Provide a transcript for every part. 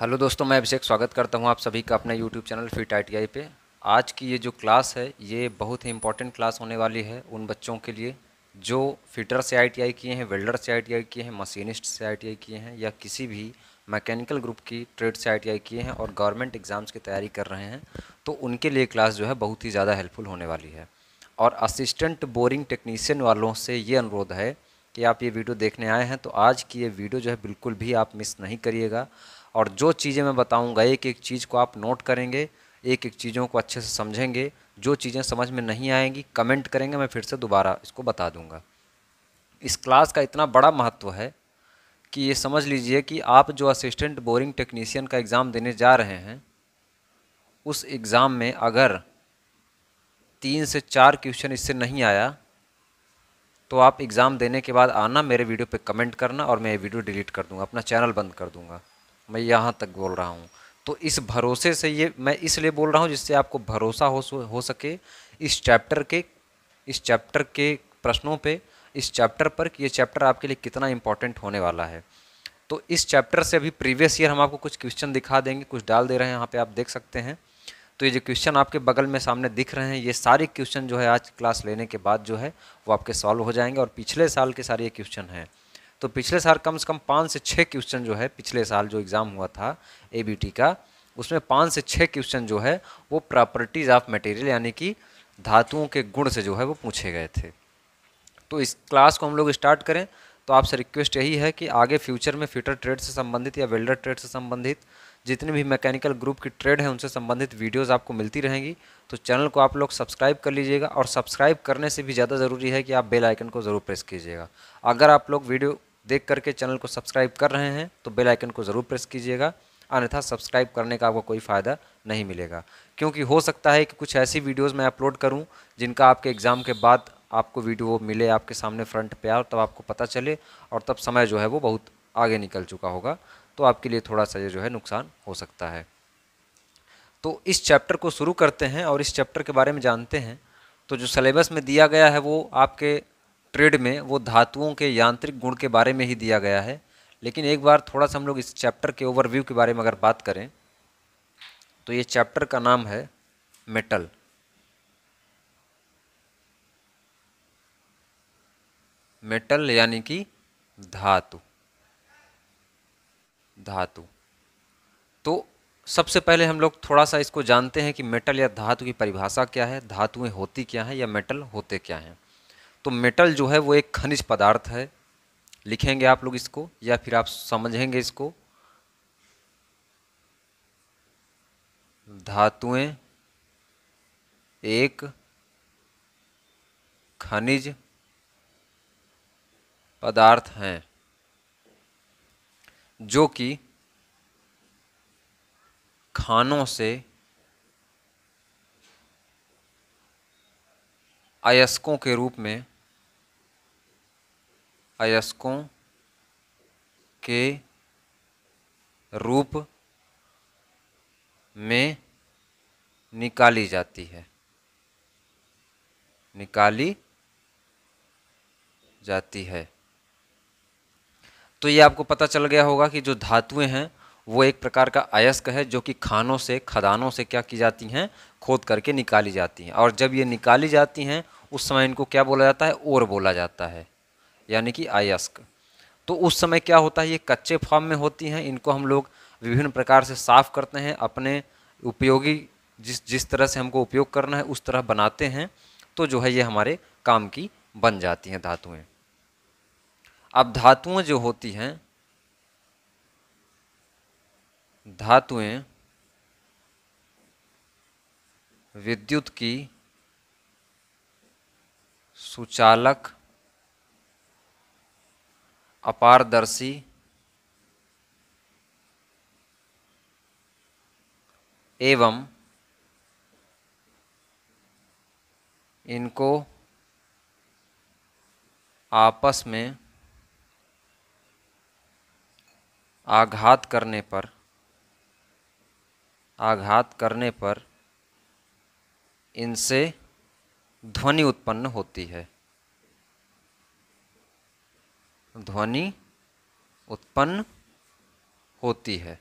hello दोस्तों मैं अभिषेक स्वागत करता हूं आप सभी का अपने YouTube channel fit I T पे आज की ये जो क्लास है ये बहुत ही इंपॉर्टेंट क्लास होने वाली है उन बच्चों के लिए जो फिटर से आई किए हैं वेल्डर से आई किए हैं मशीनिस्ट से आई किए हैं या किसी भी मैकेनिकल ग्रुप की ट्रेड से आई किए हैं और गवर्नमेंट एग्ज़ाम्स की तैयारी कर रहे हैं तो उनके लिए क्लास जो है बहुत ही ज़्यादा हेल्पफुल होने वाली है और असिस्टेंट बोरिंग टेक्नीसियन वालों से ये अनुरोध है कि आप ये वीडियो देखने आए हैं तो आज की ये वीडियो जो है बिल्कुल भी आप मिस नहीं करिएगा और जो चीज़ें मैं बताऊंगा एक एक चीज़ को आप नोट करेंगे एक एक चीज़ों को अच्छे से समझेंगे जो चीज़ें समझ में नहीं आएंगी कमेंट करेंगे मैं फिर से दोबारा इसको बता दूंगा इस क्लास का इतना बड़ा महत्व है कि ये समझ लीजिए कि आप जो असिस्टेंट बोरिंग टेक्नीसियन का एग्ज़ाम देने जा रहे हैं उस एग्ज़ाम में अगर तीन से चार क्वेश्चन इससे नहीं आया तो आप एग्ज़ाम देने के बाद आना मेरे वीडियो पे कमेंट करना और मैं ये वीडियो डिलीट कर दूंगा अपना चैनल बंद कर दूंगा मैं यहाँ तक बोल रहा हूँ तो इस भरोसे से ये मैं इसलिए बोल रहा हूँ जिससे आपको भरोसा हो हो सके इस चैप्टर के इस चैप्टर के प्रश्नों पे इस चैप्टर पर कि ये चैप्टर आपके लिए कितना इंपॉर्टेंट होने वाला है तो इस चैप्टर से अभी प्रीवियस ईयर हम आपको कुछ क्वेश्चन दिखा देंगे कुछ डाल दे रहे हैं यहाँ पर आप देख सकते हैं तो ये जो क्वेश्चन आपके बगल में सामने दिख रहे हैं ये सारे क्वेश्चन जो है आज क्लास लेने के बाद जो है वो आपके सॉल्व हो जाएंगे और पिछले साल के सारे ये क्वेश्चन हैं तो पिछले साल कम से कम पाँच से छः क्वेश्चन जो है पिछले साल जो एग्ज़ाम हुआ था ए का उसमें पाँच से छः क्वेश्चन जो है वो प्रॉपर्टीज़ ऑफ मटेरियल यानी कि धातुओं के गुण से जो है वो पूछे गए थे तो इस क्लास को हम लोग स्टार्ट करें तो आपसे रिक्वेस्ट यही है कि आगे फ्यूचर में फिटर ट्रेड से संबंधित या वेल्डर ट्रेड से संबंधित जितने भी मैकेनिकल ग्रुप की ट्रेड है उनसे संबंधित वीडियोस आपको मिलती रहेंगी तो चैनल को आप लोग सब्सक्राइब कर लीजिएगा और सब्सक्राइब करने से भी ज़्यादा ज़रूरी है कि आप बेल आइकन को ज़रूर प्रेस कीजिएगा अगर आप लोग वीडियो देख करके चैनल को सब्सक्राइब कर रहे हैं तो बेल आइकन को ज़रूर प्रेस कीजिएगा अन्यथा सब्सक्राइब करने का आपको कोई फ़ायदा नहीं मिलेगा क्योंकि हो सकता है कि कुछ ऐसी वीडियोज़ मैं अपलोड करूँ जिनका आपके एग्ज़ाम के बाद आपको वीडियो मिले आपके सामने फ्रंट पे आओ तब आपको पता चले और तब समय जो है वो बहुत आगे निकल चुका होगा तो आपके लिए थोड़ा सा ये जो है नुकसान हो सकता है तो इस चैप्टर को शुरू करते हैं और इस चैप्टर के बारे में जानते हैं तो जो सलेबस में दिया गया है वो आपके ट्रेड में वो धातुओं के यांत्रिक गुण के बारे में ही दिया गया है लेकिन एक बार थोड़ा सा हम लोग इस चैप्टर के ओवरव्यू के बारे में अगर बात करें तो ये चैप्टर का नाम है मेटल मेटल यानी कि धातु धातु तो सबसे पहले हम लोग थोड़ा सा इसको जानते हैं कि मेटल या धातु की परिभाषा क्या है धातुएं होती क्या हैं या मेटल होते क्या हैं तो मेटल जो है वो एक खनिज पदार्थ है लिखेंगे आप लोग इसको या फिर आप समझेंगे इसको धातुएं एक खनिज पदार्थ हैं जो कि खानों से अयस्कों के रूप में अयस्कों के रूप में निकाली जाती है निकाली जाती है तो ये आपको पता चल गया होगा कि जो धातुएं हैं वो एक प्रकार का अयस्क है जो कि खानों से खदानों से क्या की जाती हैं खोद करके निकाली जाती हैं और जब ये निकाली जाती हैं उस समय इनको क्या बोला जाता है ओर बोला जाता है यानी कि अयस्क तो उस समय क्या होता है ये कच्चे फॉर्म में होती हैं इनको हम लोग विभिन्न प्रकार से साफ़ करते हैं अपने उपयोगी जिस जिस तरह से हमको उपयोग करना है उस तरह बनाते हैं तो जो है ये हमारे काम की बन जाती हैं धातुएं अब धातुएं जो होती हैं धातुएं विद्युत की सुचालक अपारदर्शी एवं इनको आपस में आघात करने पर आघात करने पर इनसे ध्वनि उत्पन्न होती है ध्वनि उत्पन्न होती है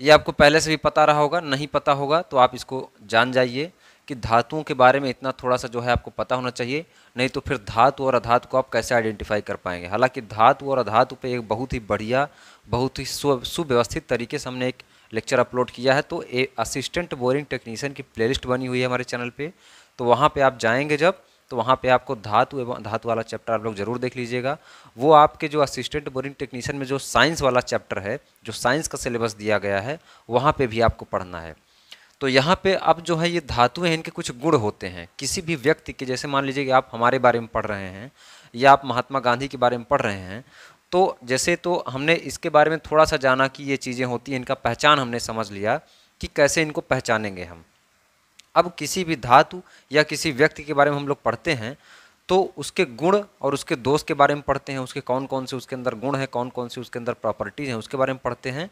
ये आपको पहले से भी पता रहा होगा नहीं पता होगा तो आप इसको जान जाइए कि धातुओं के बारे में इतना थोड़ा सा जो है आपको पता होना चाहिए नहीं तो फिर धातु और अधातु को आप कैसे आइडेंटिफाई कर पाएंगे हालांकि धातु और अधातु पे एक बहुत ही बढ़िया बहुत ही सुव्यवस्थित तरीके से हमने एक लेक्चर अपलोड किया है तो ए असिस्टेंट बोरिंग टेक्नीशियन की प्लेलिस्ट बनी हुई है हमारे चैनल पे तो वहाँ पे आप जाएंगे जब तो वहाँ पे आपको धातु एवं धातु वाला चैप्टर आप लोग जरूर देख लीजिएगा वो आपके जो असिस्टेंट बोरिंग टेक्नीशियन में जो साइंस वाला चैप्टर है जो साइंस का सिलेबस दिया गया है वहाँ पर भी आपको पढ़ना है तो यहाँ पे अब जो है ये धातु हैं इनके कुछ गुण होते हैं किसी भी व्यक्ति के जैसे मान लीजिए कि आप हमारे बारे में पढ़ रहे हैं या आप महात्मा गांधी के बारे में पढ़ रहे हैं तो जैसे तो हमने इसके बारे में थोड़ा सा जाना कि ये चीज़ें होती हैं इनका पहचान हमने समझ लिया कि कैसे इनको पहचानेंगे हम अब किसी भी धातु या किसी व्यक्ति के बारे में हम लोग पढ़ते हैं तो उसके गुण और उसके दोष के बारे में पढ़ते हैं उसके कौन कौन से उसके अंदर गुण हैं कौन कौन से उसके अंदर प्रॉपर्टीज़ हैं उसके बारे में पढ़ते हैं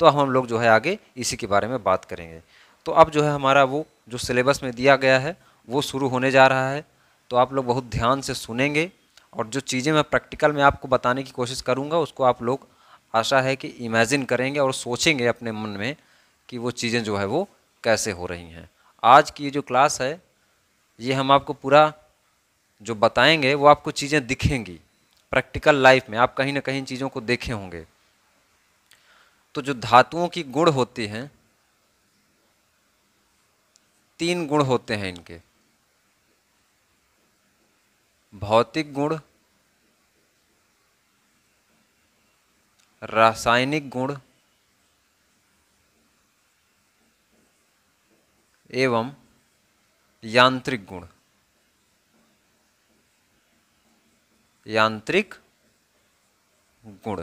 तो हम लोग जो है आगे इसी के बारे में बात करेंगे तो अब जो है हमारा वो जो सिलेबस में दिया गया है वो शुरू होने जा रहा है तो आप लोग बहुत ध्यान से सुनेंगे और जो चीज़ें मैं प्रैक्टिकल में आपको बताने की कोशिश करूँगा उसको आप लोग आशा है कि इमेजिन करेंगे और सोचेंगे अपने मन में कि वो चीज़ें जो है वो कैसे हो रही हैं आज की ये जो क्लास है ये हम आपको पूरा जो बताएंगे वो आपको चीज़ें दिखेंगी प्रैक्टिकल लाइफ में आप कहीं ना कहीं चीज़ों को देखे होंगे तो जो धातुओं की गुण होती हैं तीन गुण होते हैं इनके भौतिक गुण रासायनिक गुण एवं यांत्रिक गुण यांत्रिक गुण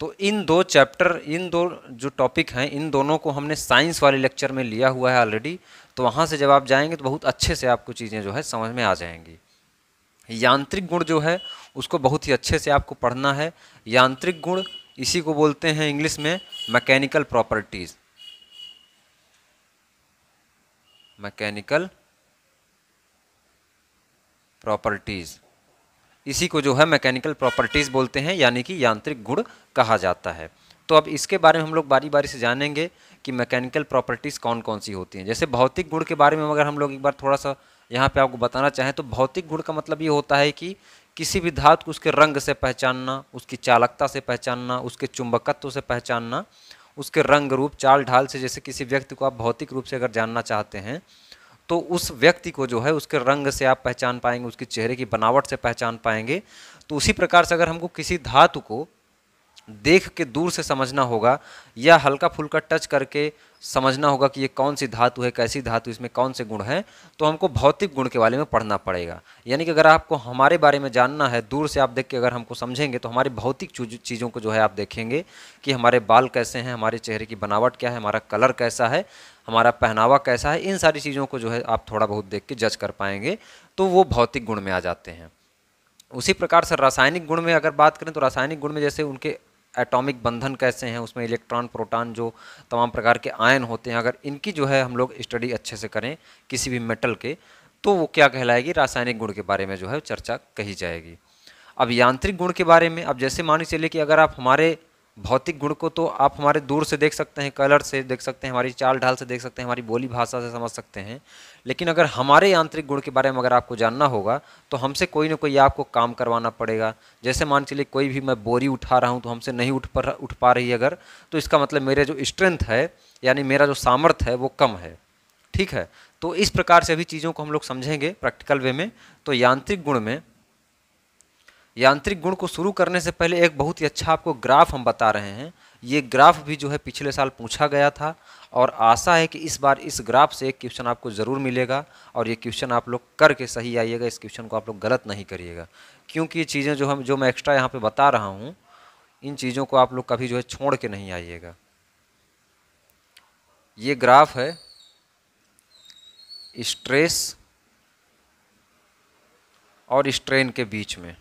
तो इन दो चैप्टर इन दो जो टॉपिक हैं इन दोनों को हमने साइंस वाले लेक्चर में लिया हुआ है ऑलरेडी तो वहाँ से जब आप जाएंगे तो बहुत अच्छे से आपको चीज़ें जो है समझ में आ जाएंगी यांत्रिक गुण जो है उसको बहुत ही अच्छे से आपको पढ़ना है यांत्रिक गुण इसी को बोलते हैं इंग्लिश में मैकेनिकल प्रॉपर्टीज़ मैकेनिकल प्रॉपर्टीज़ इसी को जो है मैकेनिकल प्रॉपर्टीज़ बोलते हैं यानी कि यांत्रिक गुण कहा जाता है तो अब इसके बारे में हम लोग बारी बारी से जानेंगे कि मैकेनिकल प्रॉपर्टीज़ कौन कौन सी होती हैं जैसे भौतिक गुण के बारे में अगर हम लोग एक बार थोड़ा सा यहाँ पे आपको बताना चाहें तो भौतिक गुण का मतलब ये होता है कि किसी भी धातु को उसके रंग से पहचानना उसकी चालकता से पहचानना उसके चुंबकत्व से पहचानना उसके रंग रूप चाल ढाल से जैसे किसी व्यक्ति को आप भौतिक रूप से अगर जानना चाहते हैं तो उस व्यक्ति को जो है उसके रंग से आप पहचान पाएंगे उसके चेहरे की बनावट से पहचान पाएंगे तो उसी प्रकार से अगर हमको किसी धातु को देख के दूर से समझना होगा या हल्का फुल्का टच करके समझना होगा कि ये कौन सी धातु है कैसी धातु इसमें कौन से गुण हैं तो हमको भौतिक गुण के बारे में पढ़ना पड़ेगा यानी कि अगर आपको हमारे बारे में जानना है दूर से आप देख के अगर हमको समझेंगे तो हमारी भौतिक चीज़ों को जो है आप देखेंगे कि हमारे बाल कैसे हैं हमारे चेहरे की बनावट क्या है हमारा कलर कैसा है हमारा पहनावा कैसा है इन सारी चीज़ों को जो है आप थोड़ा बहुत देख के जज कर पाएंगे तो वो भौतिक गुण में आ जाते हैं उसी प्रकार से रासायनिक गुण में अगर बात करें तो रासायनिक गुण में जैसे उनके एटॉमिक बंधन कैसे हैं उसमें इलेक्ट्रॉन प्रोटॉन जो तमाम प्रकार के आयन होते हैं अगर इनकी जो है हम लोग स्टडी अच्छे से करें किसी भी मेटल के तो वो क्या कहलाएगी रासायनिक गुण के बारे में जो है चर्चा कही जाएगी अब यांत्रिक गुण के बारे में अब जैसे मान के चलिए कि अगर आप हमारे भौतिक गुण को तो आप हमारे दूर से देख सकते हैं कलर से देख सकते हैं हमारी चाल ढाल से देख सकते हैं हमारी बोली भाषा से समझ सकते हैं लेकिन अगर हमारे यांत्रिक गुण के बारे में अगर आपको जानना होगा तो हमसे कोई ना कोई आपको काम करवाना पड़ेगा जैसे मान चलिए कोई भी मैं बोरी उठा रहा हूँ तो हमसे नहीं उठ पर उठ पा रही अगर तो इसका मतलब मेरे जो स्ट्रेंथ है यानी मेरा जो सामर्थ्य है वो कम है ठीक है तो इस प्रकार से अभी चीज़ों को हम लोग समझेंगे प्रैक्टिकल वे में तो यांत्रिक गुण में यांत्रिक गुण को शुरू करने से पहले एक बहुत ही अच्छा आपको ग्राफ हम बता रहे हैं ये ग्राफ भी जो है पिछले साल पूछा गया था और आशा है कि इस बार इस ग्राफ से एक क्वेश्चन आपको ज़रूर मिलेगा और ये क्वेश्चन आप लोग करके सही आइएगा इस क्वेश्चन को आप लोग गलत नहीं करिएगा क्योंकि ये चीज़ें जो हम जो मैं एक्स्ट्रा यहाँ पे बता रहा हूँ इन चीज़ों को आप लोग कभी जो है छोड़ के नहीं आइएगा ये ग्राफ है स्ट्रेस और स्ट्रेन के बीच में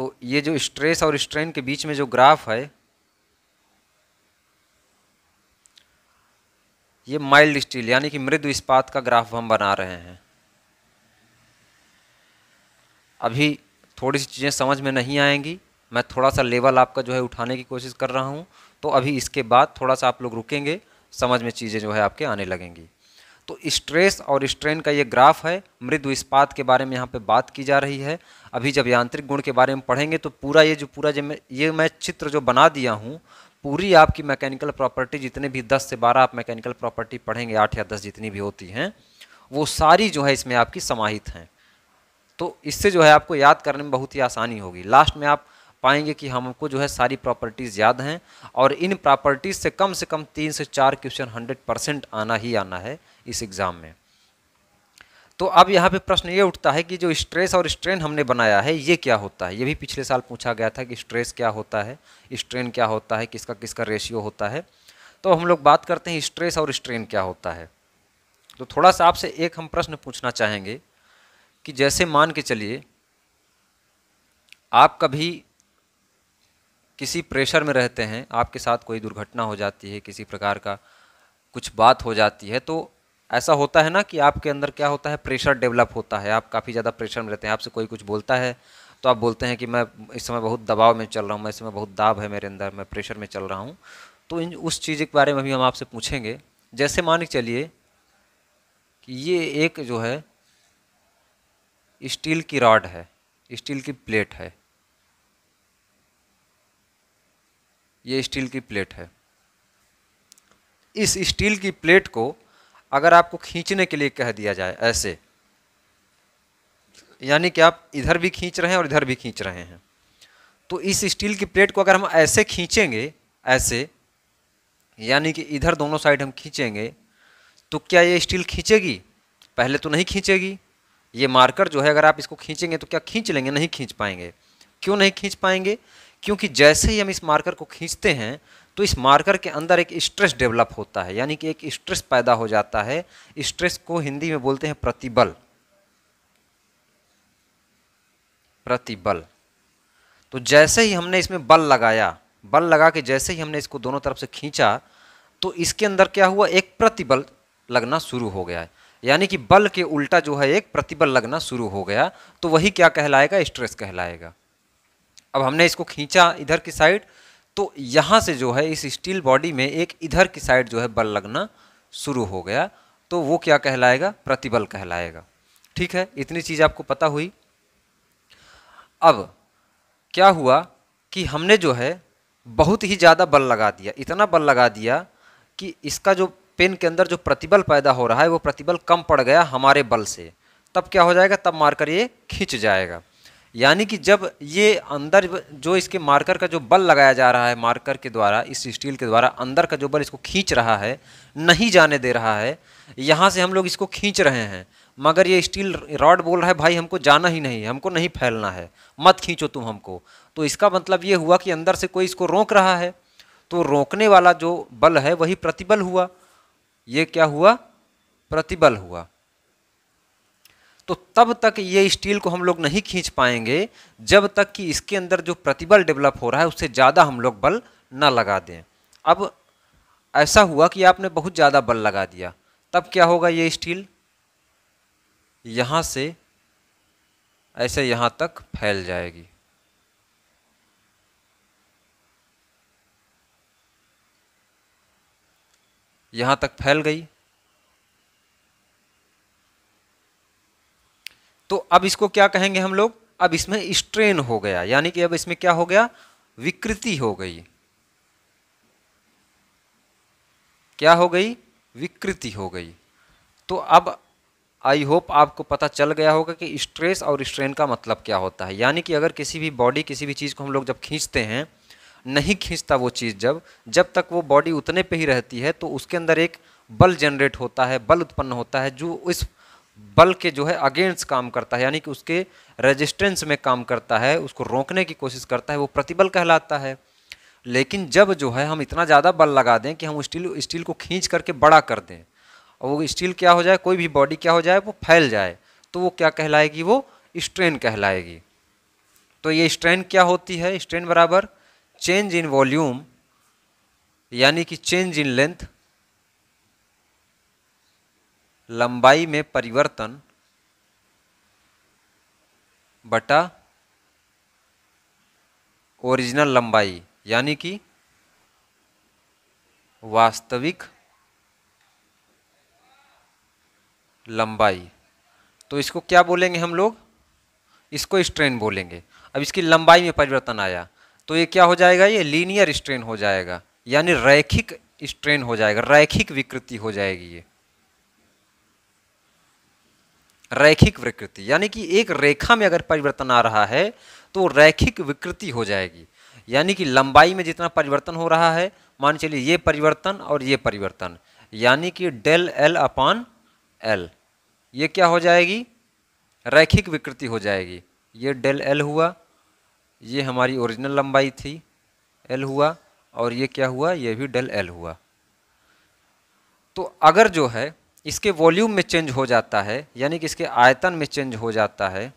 तो ये जो स्ट्रेस और स्ट्रेन के बीच में जो ग्राफ है ये माइल्ड स्टील यानी कि मृदु इस्पात का ग्राफ हम बना रहे हैं अभी थोड़ी सी चीज़ें समझ में नहीं आएंगी मैं थोड़ा सा लेवल आपका जो है उठाने की कोशिश कर रहा हूँ तो अभी इसके बाद थोड़ा सा आप लोग रुकेंगे समझ में चीज़ें जो है आपके आने लगेंगी तो स्ट्रेस और स्ट्रेन का ये ग्राफ है मृदु इस्पात के बारे में यहाँ पे बात की जा रही है अभी जब यांत्रिक गुण के बारे में पढ़ेंगे तो पूरा ये जो पूरा जो मैं ये मैं चित्र जो बना दिया हूँ पूरी आपकी मैकेनिकल प्रॉपर्टी जितने भी दस से बारह आप मैकेनिकल प्रॉपर्टी पढ़ेंगे आठ या दस जितनी भी होती हैं वो सारी जो है इसमें आपकी समाहित हैं तो इससे जो है आपको याद करने में बहुत ही आसानी होगी लास्ट में आप पाएंगे कि हमको जो है सारी प्रॉपर्टीज़ याद हैं और इन प्रॉपर्टीज़ से कम से कम तीन से चार क्वेश्चन हंड्रेड परसेंट आना ही आना है इस एग्ज़ाम में तो अब यहाँ पे प्रश्न ये उठता है कि जो स्ट्रेस और स्ट्रेन हमने बनाया है ये क्या होता है ये भी पिछले साल पूछा गया था कि स्ट्रेस क्या होता है स्ट्रेन क्या होता है किसका किसका रेशियो होता है तो हम लोग बात करते हैं स्ट्रेस और स्ट्रेन क्या होता है तो थोड़ा सा आपसे एक हम प्रश्न पूछना चाहेंगे कि जैसे मान के चलिए आप कभी किसी प्रेशर में रहते हैं आपके साथ कोई दुर्घटना हो जाती है किसी प्रकार का कुछ बात हो जाती है तो ऐसा होता है ना कि आपके अंदर क्या होता है प्रेशर डेवलप होता है आप काफ़ी ज़्यादा प्रेशर में रहते हैं आपसे कोई कुछ बोलता है तो आप बोलते हैं कि मैं इस समय बहुत दबाव में चल रहा हूँ मैं इस समय बहुत दाब है मेरे अंदर मैं प्रेशर में चल रहा हूँ तो इन उस चीज़ के बारे में भी हम आपसे पूछेंगे जैसे मान के चलिए कि ये एक जो है स्टील की रॉड है स्टील की प्लेट है ये स्टील की प्लेट है इस स्टील की प्लेट को अगर आपको खींचने के लिए कह दिया जाए ऐसे यानी कि आप इधर भी खींच रहे हैं और इधर भी खींच रहे हैं तो इस स्टील की प्लेट को अगर हम ऐसे खींचेंगे ऐसे यानी कि इधर दोनों साइड हम खींचेंगे तो क्या ये स्टील खींचेगी पहले तो नहीं खींचेगी ये मार्कर जो है अगर आप इसको खींचेंगे तो क्या खींच लेंगे नहीं खींच पाएंगे क्यों नहीं खींच पाएंगे क्योंकि जैसे ही हम इस मार्कर को खींचते हैं तो इस मार्कर के अंदर एक स्ट्रेस डेवलप होता है यानी कि एक स्ट्रेस पैदा हो जाता है स्ट्रेस को हिंदी में बोलते हैं प्रतिबल प्रतिबल तो जैसे ही हमने इसमें बल लगाया बल लगा के जैसे ही हमने इसको दोनों तरफ से खींचा तो इसके अंदर क्या हुआ एक प्रतिबल लगना शुरू हो गया है यानी कि बल के उल्टा जो है एक प्रतिबल लगना शुरू हो गया तो वही क्या कहलाएगा स्ट्रेस कहलाएगा अब हमने इसको खींचा इधर की साइड तो यहाँ से जो है इस स्टील बॉडी में एक इधर की साइड जो है बल लगना शुरू हो गया तो वो क्या कहलाएगा प्रतिबल कहलाएगा ठीक है इतनी चीज़ आपको पता हुई अब क्या हुआ कि हमने जो है बहुत ही ज़्यादा बल लगा दिया इतना बल लगा दिया कि इसका जो पेन के अंदर जो प्रतिबल पैदा हो रहा है वो प्रतिबल कम पड़ गया हमारे बल से तब क्या हो जाएगा तब मारकर ये खींच जाएगा यानी कि जब ये अंदर जो इसके मार्कर का जो बल लगाया जा रहा है मार्कर के द्वारा इस स्टील के द्वारा अंदर का जो बल इसको खींच रहा है नहीं जाने दे रहा है यहाँ से हम लोग इसको खींच रहे हैं मगर ये स्टील रॉड बोल रहा है भाई हमको जाना ही नहीं हमको नहीं फैलना है मत खींचो तुम हमको तो इसका मतलब ये हुआ कि अंदर से कोई इसको रोक रहा है तो रोकने वाला जो बल है वही प्रतिबल हुआ ये क्या हुआ प्रतिबल हुआ तो तब तक ये स्टील को हम लोग नहीं खींच पाएंगे जब तक कि इसके अंदर जो प्रतिबल डेवलप हो रहा है उससे ज़्यादा हम लोग बल ना लगा दें अब ऐसा हुआ कि आपने बहुत ज़्यादा बल लगा दिया तब क्या होगा ये स्टील यहाँ से ऐसे यहाँ तक फैल जाएगी यहाँ तक फैल गई तो अब इसको क्या कहेंगे हम लोग अब इसमें स्ट्रेन हो गया यानी कि अब इसमें क्या हो गया विकृति हो गई क्या हो गई विकृति हो गई तो अब आई होप आपको पता चल गया होगा कि स्ट्रेस और स्ट्रेन का मतलब क्या होता है यानी कि अगर किसी भी बॉडी किसी भी चीज़ को हम लोग जब खींचते हैं नहीं खींचता वो चीज़ जब जब तक वो बॉडी उतने पे ही रहती है तो उसके अंदर एक बल जनरेट होता है बल उत्पन्न होता है जो इस बल के जो है अगेंस्ट काम करता है यानी कि उसके रेजिस्टेंस में काम करता है उसको रोकने की कोशिश करता है वो प्रतिबल कहलाता है लेकिन जब जो है हम इतना ज़्यादा बल लगा दें कि हम स्टील स्टील को खींच करके बड़ा कर दें और वो स्टील क्या हो जाए कोई भी बॉडी क्या हो जाए वो फैल जाए तो वो क्या कहलाएगी वो स्ट्रेन कहलाएगी तो ये स्ट्रेन क्या होती है स्ट्रेन बराबर चेंज इन वॉल्यूम यानी कि चेंज इन लेंथ लंबाई में परिवर्तन बटा ओरिजिनल लंबाई यानी कि वास्तविक लंबाई तो इसको क्या बोलेंगे हम लोग इसको स्ट्रेन बोलेंगे अब इसकी लंबाई में परिवर्तन आया तो ये क्या हो जाएगा ये लीनियर स्ट्रेन हो जाएगा यानी रैखिक स्ट्रेन हो जाएगा रैखिक विकृति हो जाएगी ये रैखिक विकृति यानी कि एक रेखा में अगर परिवर्तन आ रहा है तो रैखिक विकृति हो जाएगी यानी कि लंबाई में जितना परिवर्तन हो रहा है मान चलिए ये परिवर्तन और ये परिवर्तन यानी कि डेल एल अपॉन एल ये क्या हो जाएगी रैखिक विकृति हो जाएगी ये डेल एल हुआ ये हमारी ओरिजिनल लंबाई थी एल हुआ और ये क्या हुआ ये भी डेल एल हुआ तो अगर जो है इसके वॉल्यूम में चेंज हो जाता है यानी कि इसके आयतन में चेंज हो जाता है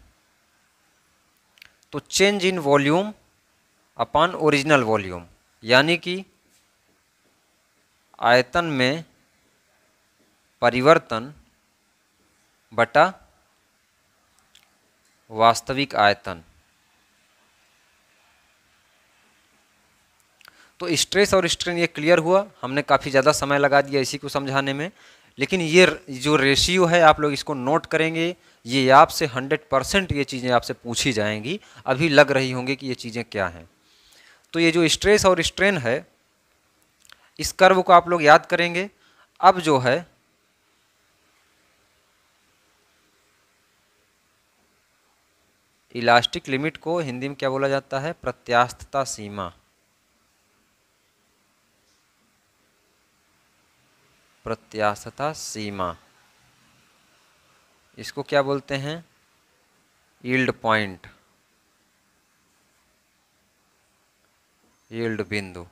तो change in volume upon original volume यानी कि आयतन में परिवर्तन बटा वास्तविक आयतन तो स्ट्रेस और स्ट्रेन ये क्लियर हुआ हमने काफ़ी ज़्यादा समय लगा दिया इसी को समझाने में लेकिन ये जो रेशियो है आप लोग इसको नोट करेंगे ये आपसे 100 परसेंट ये चीज़ें आपसे पूछी जाएंगी अभी लग रही होंगी कि ये चीज़ें क्या हैं तो ये जो स्ट्रेस और स्ट्रेन है इस कर्व को आप लोग याद करेंगे अब जो है इलास्टिक लिमिट को हिंदी में क्या बोला जाता है प्रत्यास्थता सीमा प्रत्याशता सीमा इसको क्या बोलते हैं ईल्ड पॉइंट ईल्ड बिंदु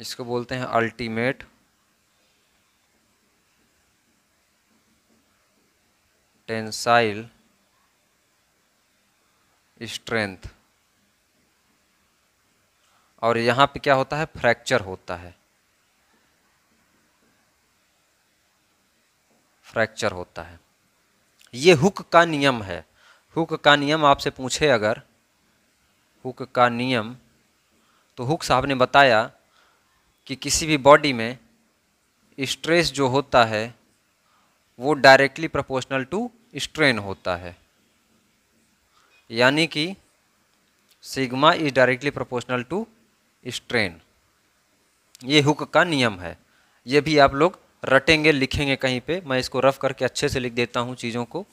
इसको बोलते हैं अल्टीमेट टेंसाइल स्ट्रेंथ और यहाँ पे क्या होता है फ्रैक्चर होता है फ्रैक्चर होता है ये हुक का नियम है हुक का नियम आपसे पूछे अगर हुक का नियम तो हुक साहब ने बताया कि किसी भी बॉडी में स्ट्रेस जो होता है वो डायरेक्टली प्रोपोर्शनल टू स्ट्रेन होता है यानी कि sigma is directly proportional to strain ये हुक का नियम है ये भी आप लोग रटेंगे लिखेंगे कहीं पे मैं इसको रफ करके अच्छे से लिख देता हूँ चीज़ों को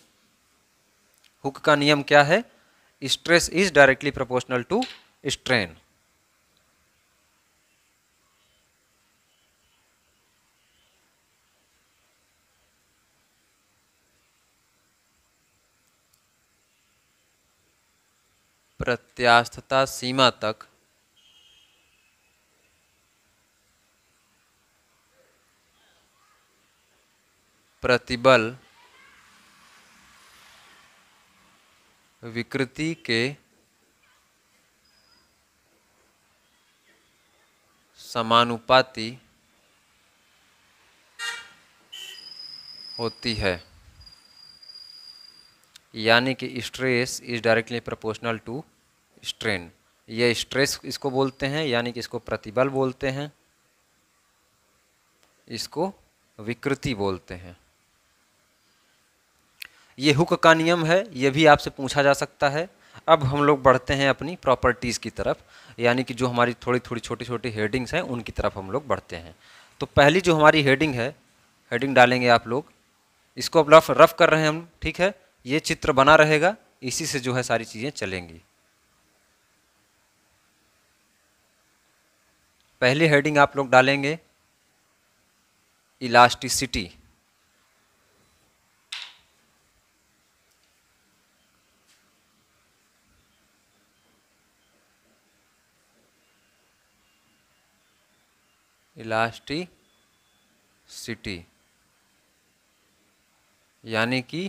हुक का नियम क्या है stress is directly proportional to strain प्रत्यास्थता सीमा तक प्रतिबल विकृति के समानुपाती होती है यानी कि stress is directly proportional to strain ये स्ट्रेस इसको बोलते हैं यानी कि इसको प्रतिबल बोलते हैं इसको विकृति बोलते हैं ये हुक का नियम है ये भी आपसे पूछा जा सकता है अब हम लोग बढ़ते हैं अपनी प्रॉपर्टीज़ की तरफ यानी कि जो हमारी थोड़ी थोड़ी छोटी छोटी हेडिंग्स हैं उनकी तरफ हम लोग बढ़ते हैं तो पहली जो हमारी हेडिंग है हेडिंग डालेंगे आप लोग इसको अब रफ रफ कर रहे हैं हम ठीक है ये चित्र बना रहेगा इसी से जो है सारी चीज़ें चलेंगी पहली हेडिंग आप लोग डालेंगे इलास्टिसिटी इलास्टिसिटी यानी कि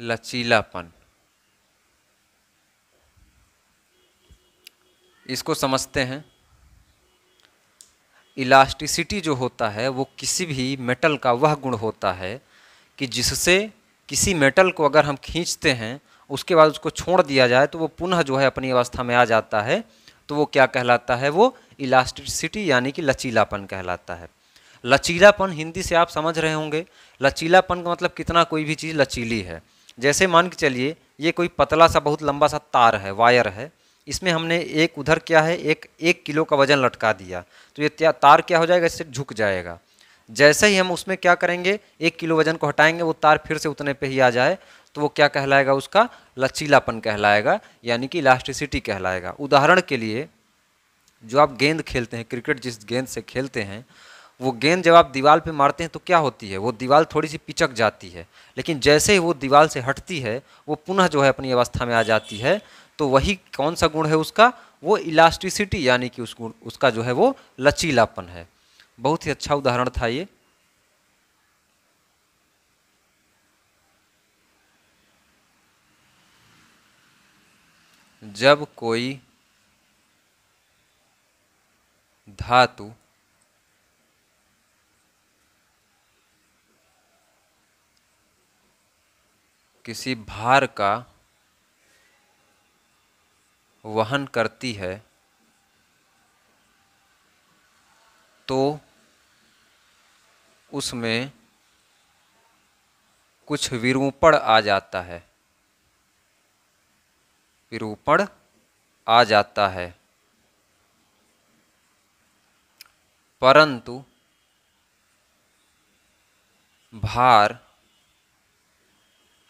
लचीलापन इसको समझते हैं इलास्टिसिटी जो होता है वो किसी भी मेटल का वह गुण होता है कि जिससे किसी मेटल को अगर हम खींचते हैं उसके बाद उसको छोड़ दिया जाए तो वो पुनः जो है अपनी अवस्था में आ जाता है तो वो क्या कहलाता है वो इलास्टिसिटी यानी कि लचीलापन कहलाता है लचीलापन हिंदी से आप समझ रहे होंगे लचीलापन का मतलब कितना कोई भी चीज़ लचीली है जैसे मान के चलिए ये कोई पतला सा बहुत लंबा सा तार है वायर है इसमें हमने एक उधर क्या है एक एक किलो का वजन लटका दिया तो ये तार क्या हो जाएगा इससे झुक जाएगा जैसे ही हम उसमें क्या करेंगे एक किलो वजन को हटाएंगे वो तार फिर से उतने पे ही आ जाए तो वो क्या कहलाएगा उसका लचीलापन कहलाएगा यानी कि इलास्टिसिटी कहलाएगा उदाहरण के लिए जो आप गेंद खेलते हैं क्रिकेट जिस गेंद से खेलते हैं वो गेंद जब आप दीवार पे मारते हैं तो क्या होती है वो दीवार थोड़ी सी पिचक जाती है लेकिन जैसे ही वो दीवार से हटती है वो पुनः जो है अपनी अवस्था में आ जाती है तो वही कौन सा गुण है उसका वो इलास्टिसिटी यानी कि उस गुण उसका जो है वो लचीलापन है बहुत ही अच्छा उदाहरण था ये जब कोई धातु किसी भार का वहन करती है तो उसमें कुछ विरूपण आ जाता है विरूपण आ जाता है परंतु भार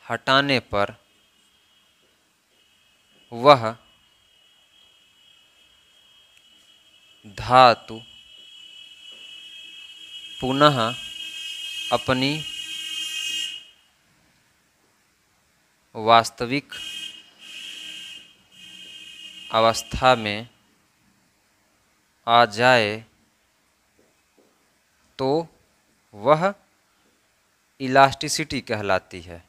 हटाने पर वह धातु पुनः अपनी वास्तविक अवस्था में आ जाए तो वह इलास्टिसिटी कहलाती है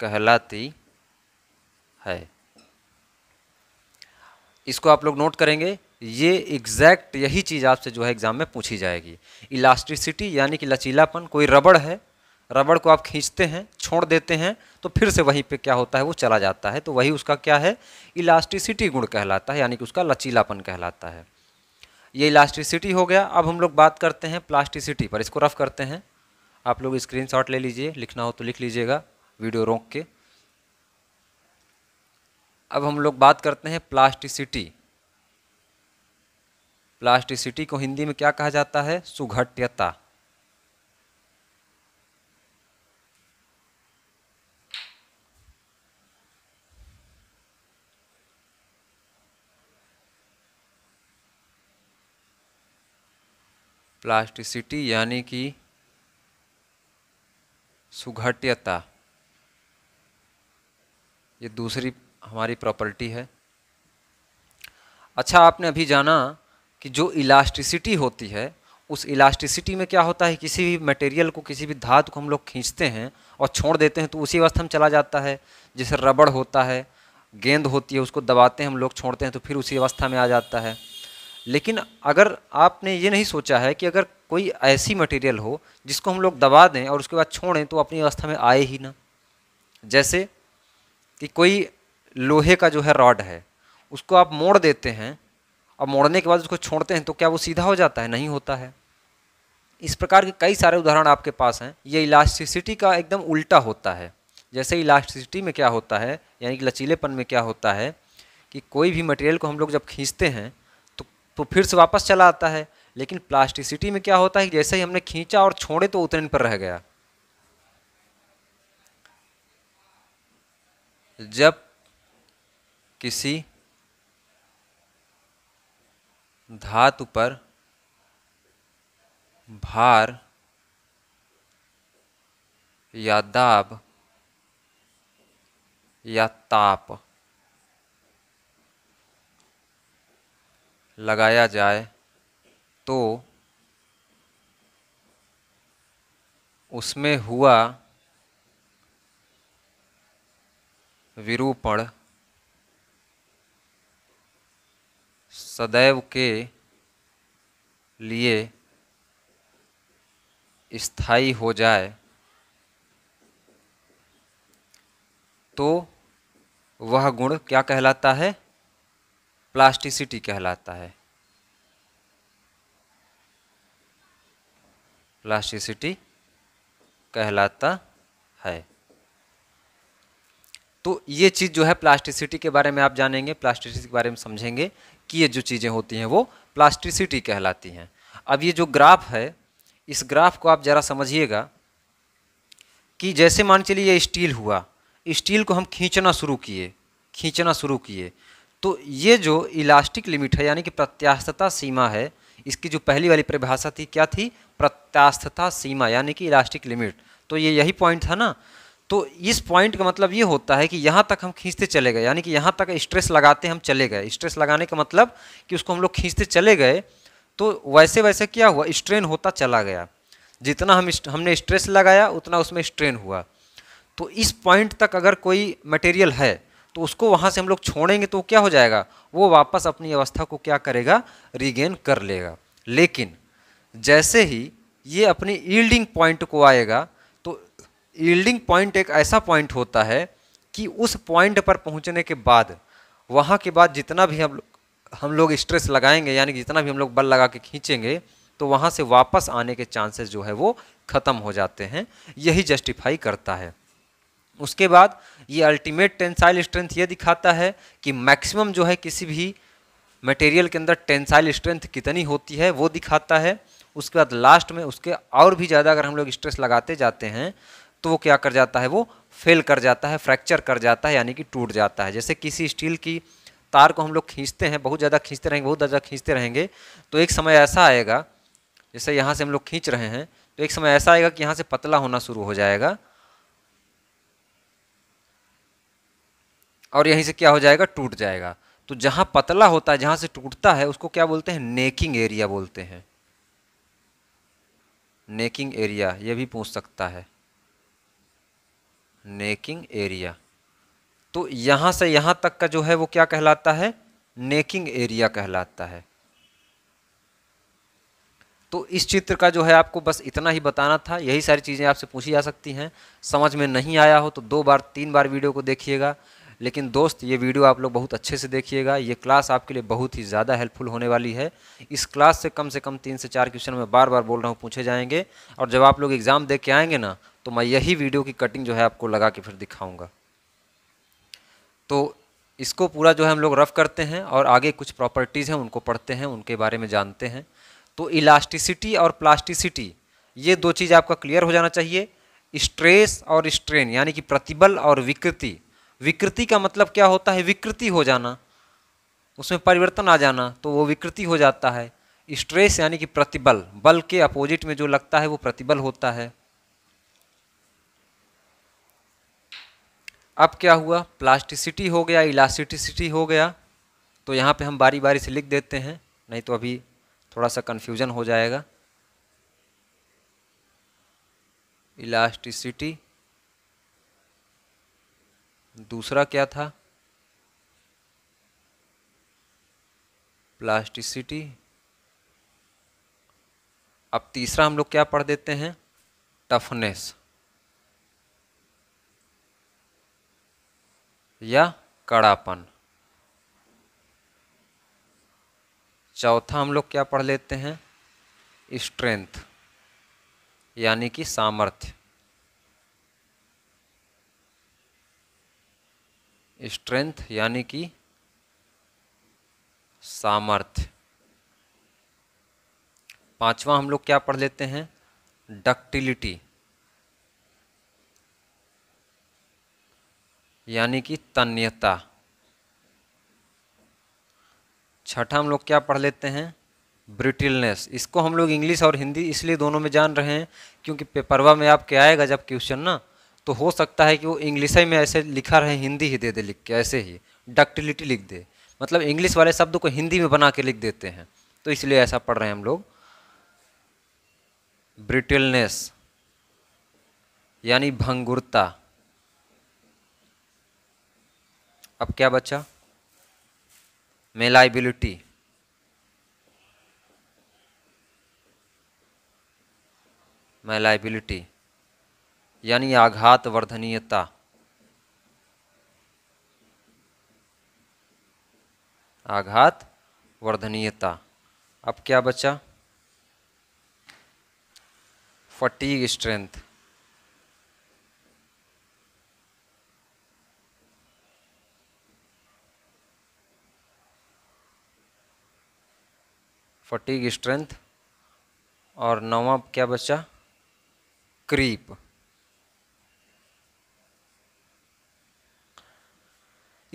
कहलाती है इसको आप लोग नोट करेंगे ये एग्जैक्ट यही चीज़ आपसे जो है एग्ज़ाम में पूछी जाएगी इलास्टिसिटी यानी कि लचीलापन कोई रबड़ है रबड़ को आप खींचते हैं छोड़ देते हैं तो फिर से वहीं पे क्या होता है वो चला जाता है तो वही उसका क्या है इलास्टिसिटी गुण कहलाता है यानी कि उसका लचीलापन कहलाता है ये इलास्टिसिटी हो गया अब हम लोग बात करते हैं प्लास्टिसिटी पर इसको रफ करते हैं आप लोग स्क्रीन ले लीजिए लिखना हो तो लिख लीजिएगा वीडियो रोक के अब हम लोग बात करते हैं प्लास्टिसिटी प्लास्टिसिटी को हिंदी में क्या कहा जाता है सुघट्यता प्लास्टिसिटी यानी कि सुघट्यता ये दूसरी हमारी प्रॉपर्टी है अच्छा आपने अभी जाना कि जो इलास्टिसिटी होती है उस इलास्टिसिटी में क्या होता है किसी भी मटेरियल को किसी भी धातु को हम लोग खींचते हैं और छोड़ देते हैं तो उसी अवस्था में चला जाता है जैसे रबड़ होता है गेंद होती है उसको दबाते हैं हम लोग छोड़ते हैं तो फिर उसी अवस्था में आ जाता है लेकिन अगर आपने ये नहीं सोचा है कि अगर कोई ऐसी मटेरियल हो जिसको हम लोग दबा दें और उसके बाद छोड़ें तो अपनी अवस्था में आए ही ना जैसे कि कोई लोहे का जो है रॉड है उसको आप मोड़ देते हैं और मोड़ने के बाद उसको छोड़ते हैं तो क्या वो सीधा हो जाता है नहीं होता है इस प्रकार के कई सारे उदाहरण आपके पास हैं ये इलास्टिसिटी का एकदम उल्टा होता है जैसे इलास्टिसिटी में क्या होता है यानी कि लचीलेपन में क्या होता है कि कोई भी मटेरियल को हम लोग जब खींचते हैं तो फिर से वापस चला आता है लेकिन प्लास्टिसिटी में क्या होता है जैसे ही हमने खींचा और छोड़े तो उतने पर रह गया जब किसी धातु पर भार या दाब या ताप लगाया जाए तो उसमें हुआ विरूपण सदैव के लिए स्थायी हो जाए तो वह गुण क्या कहलाता है प्लास्टिसिटी कहलाता है प्लास्टिसिटी कहलाता है तो ये चीज़ जो है प्लास्टिसिटी के बारे में आप जानेंगे प्लास्टिसिटी के बारे में समझेंगे कि ये जो चीज़ें होती हैं वो प्लास्टिसिटी कहलाती हैं अब ये जो ग्राफ है इस ग्राफ को आप ज़रा समझिएगा कि जैसे मान चलिए ये स्टील हुआ स्टील को हम खींचना शुरू किए खींचना शुरू किए तो ये जो इलास्टिक लिमिट है यानी कि प्रत्यास्थता सीमा है इसकी जो पहली वाली परिभाषा थी क्या थी प्रत्यास्थता सीमा यानी कि इलास्टिक लिमिट तो ये यही पॉइंट था ना तो इस पॉइंट का मतलब ये होता है कि यहाँ तक हम खींचते चले गए यानी कि यहाँ तक स्ट्रेस लगाते हम चले गए स्ट्रेस लगाने का मतलब कि उसको हम लोग खींचते चले गए तो वैसे वैसे क्या हुआ स्ट्रेन होता चला गया जितना हम हमने स्ट्रेस लगाया उतना उसमें स्ट्रेन हुआ तो इस पॉइंट तक अगर कोई मटेरियल है तो उसको वहाँ से हम लोग छोड़ेंगे तो क्या हो जाएगा वो वापस अपनी अवस्था को क्या करेगा रिगेन कर लेगा लेकिन जैसे ही ये अपनी ईल्डिंग पॉइंट को आएगा तो ईल्डिंग पॉइंट एक ऐसा पॉइंट होता है कि उस पॉइंट पर पहुँचने के बाद वहाँ के बाद जितना भी हम लोग हम लोग स्ट्रेस लगाएंगे यानी कि जितना भी हम लोग बल लगा के खींचेंगे तो वहाँ से वापस आने के चांसेस जो है वो ख़त्म हो जाते हैं यही जस्टिफाई करता है उसके बाद ये अल्टीमेट टेंसाइल स्ट्रेंथ ये दिखाता है कि मैक्सिमम जो है किसी भी मटेरियल के अंदर टेंसाइल स्ट्रेंथ कितनी होती है वो दिखाता है उसके बाद लास्ट में उसके और भी ज़्यादा अगर हम लोग स्ट्रेस लगाते जाते हैं तो वो क्या कर जाता है वो फेल कर जाता है फ्रैक्चर कर जाता है यानी कि टूट जाता है जैसे किसी स्टील की तार को हम लोग खींचते हैं बहुत ज़्यादा खींचते रहेंगे बहुत ज़्यादा खींचते रहेंगे तो एक समय ऐसा आएगा जैसे यहाँ से हम लोग खींच रहे हैं तो एक समय ऐसा आएगा कि यहाँ से पतला होना शुरू हो जाएगा और यहीं से क्या हो जाएगा टूट जाएगा तो जहाँ पतला होता है जहाँ से टूटता है उसको क्या बोलते हैं नेकिंग एरिया बोलते हैं नेकिंग एरिया ये भी पूछ सकता है नेकिंग एरिया तो यहाँ से यहाँ तक का जो है वो क्या कहलाता है नेकिंग एरिया कहलाता है तो इस चित्र का जो है आपको बस इतना ही बताना था यही सारी चीज़ें आपसे पूछी जा सकती हैं समझ में नहीं आया हो तो दो बार तीन बार वीडियो को देखिएगा लेकिन दोस्त ये वीडियो आप लोग बहुत अच्छे से देखिएगा ये क्लास आपके लिए बहुत ही ज़्यादा हेल्पफुल होने वाली है इस क्लास से कम से कम तीन से चार क्वेश्चन मैं बार बार बोल रहा हूँ पूछे जाएंगे और जब आप लोग एग्ज़ाम दे के आएंगे ना तो मैं यही वीडियो की कटिंग जो है आपको लगा के फिर दिखाऊँगा तो इसको पूरा जो है हम लोग रफ़ करते हैं और आगे कुछ प्रॉपर्टीज़ हैं उनको पढ़ते हैं उनके बारे में जानते हैं तो इलास्टिसिटी और प्लास्टिसिटी ये दो चीज़ आपका क्लियर हो जाना चाहिए स्ट्रेस और स्ट्रेन यानी कि प्रतिबल और विकृति विकृति का मतलब क्या होता है विकृति हो जाना उसमें परिवर्तन आ जाना तो वो विकृति हो जाता है स्ट्रेस यानी कि प्रतिबल बल के अपोजिट में जो लगता है वो प्रतिबल होता है अब क्या हुआ प्लास्टिसिटी हो गया इलास्टिसिटी हो गया तो यहाँ पे हम बारी बारी से लिख देते हैं नहीं तो अभी थोड़ा सा कन्फ्यूजन हो जाएगा इलास्टिसिटी दूसरा क्या था प्लास्टिसिटी अब तीसरा हम लोग क्या पढ़ देते हैं टफनेस या कड़ापन चौथा हम लोग क्या पढ़ लेते हैं स्ट्रेंथ यानी कि सामर्थ्य स्ट्रेंथ यानी कि सामर्थ्य पांचवा हम लोग क्या पढ़ लेते हैं डक्टिलिटी यानी कि तन्यता छठा हम लोग क्या पढ़ लेते हैं ब्रिटिलनेस इसको हम लोग इंग्लिश और हिंदी इसलिए दोनों में जान रहे हैं क्योंकि पेपरवा में आपके आएगा जब क्वेश्चन ना तो हो सकता है कि वो इंग्लिश में ऐसे लिखा रहे हिंदी ही दे दे लिख के ऐसे ही डक्टिलिटी लिख दे मतलब इंग्लिश वाले शब्द को हिंदी में बना के लिख देते हैं तो इसलिए ऐसा पढ़ रहे हैं हम लोग ब्रिटिलनेस यानी भंगुरता अब क्या बचा मेलाइबिलिटी मेलाइबिलिटी यानी आघात वर्धनीयता आघात वर्धनीयता अब क्या बचा फटीग स्ट्रेंथ फटीग स्ट्रेंथ और नवा क्या बचा क्रीप